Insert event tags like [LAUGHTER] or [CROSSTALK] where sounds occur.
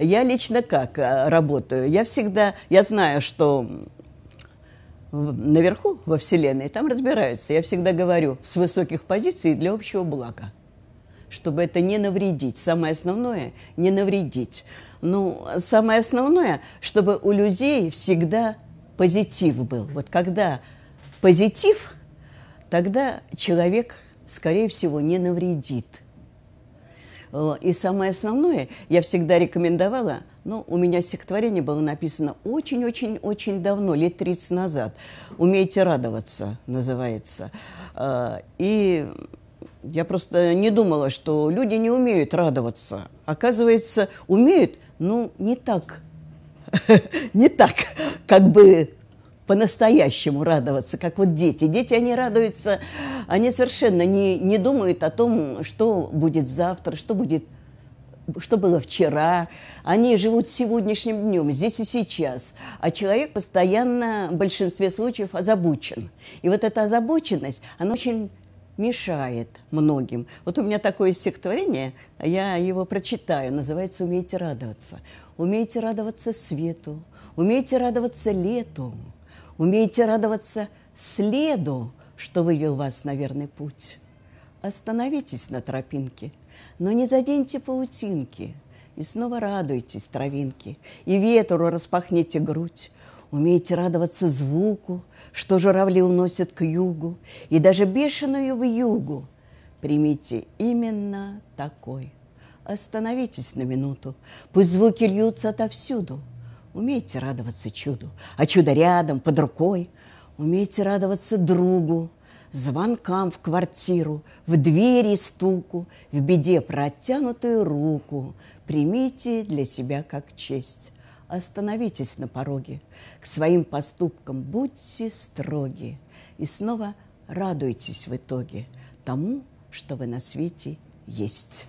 Я лично как э, работаю? Я всегда, я знаю, что наверху во Вселенной там разбираются. Я всегда говорю с высоких позиций для общего блага, чтобы это не навредить. Самое основное – не навредить. Ну, самое основное, чтобы у людей всегда позитив был. Вот когда позитив, тогда человек, скорее всего, не навредит – Э, и самое основное, я всегда рекомендовала, ну, у меня стихотворение было написано очень-очень-очень давно, лет 30 назад. «Умейте радоваться» называется. Э, и я просто не думала, что люди не умеют радоваться. Оказывается, умеют, но ну, не так, [LAUGHS] не так, как бы по-настоящему радоваться, как вот дети. Дети, они радуются они совершенно не, не думают о том, что будет завтра, что будет что было вчера, они живут сегодняшним днем, здесь и сейчас, а человек постоянно в большинстве случаев озабочен. И вот эта озабоченность, она очень мешает многим. Вот у меня такое стихотворение, я его прочитаю, называется «Умейте радоваться». Умейте радоваться свету, умейте радоваться лету, умейте радоваться следу, что вывел вас на верный путь. Остановитесь на тропинке, но не заденьте паутинки, и снова радуйтесь травинке, и ветру распахните грудь, Умейте радоваться звуку, что журавли уносят к югу, и даже бешеную в югу примите именно такой. Остановитесь на минуту, пусть звуки льются отовсюду. Умейте радоваться чуду, а чудо рядом, под рукой. Умейте радоваться другу, звонкам в квартиру, в двери стуку, в беде протянутую руку. Примите для себя как честь. Остановитесь на пороге, к своим поступкам будьте строги. И снова радуйтесь в итоге тому, что вы на свете есть.